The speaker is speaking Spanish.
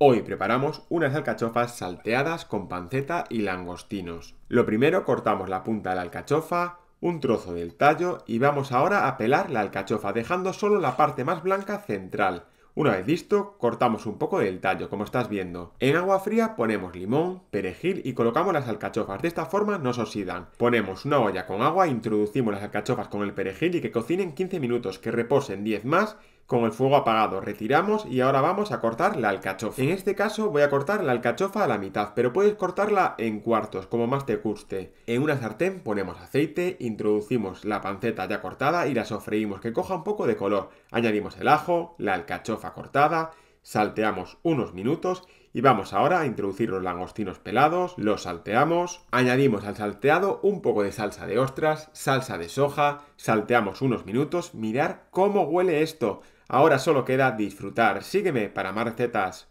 Hoy preparamos unas alcachofas salteadas con panceta y langostinos. Lo primero cortamos la punta de la alcachofa, un trozo del tallo y vamos ahora a pelar la alcachofa dejando solo la parte más blanca central. Una vez listo, cortamos un poco del tallo, como estás viendo. En agua fría ponemos limón, perejil y colocamos las alcachofas. De esta forma no se oxidan. Ponemos una olla con agua, introducimos las alcachofas con el perejil y que cocinen 15 minutos, que reposen 10 más con el fuego apagado. Retiramos y ahora vamos a cortar la alcachofa. En este caso voy a cortar la alcachofa a la mitad, pero puedes cortarla en cuartos, como más te guste. En una sartén ponemos aceite, introducimos la panceta ya cortada y la sofreímos que coja un poco de color. Añadimos el ajo, la alcachofa cortada, salteamos unos minutos y vamos ahora a introducir los langostinos pelados, los salteamos, añadimos al salteado un poco de salsa de ostras, salsa de soja, salteamos unos minutos, mirar cómo huele esto. Ahora solo queda disfrutar. Sígueme para más recetas.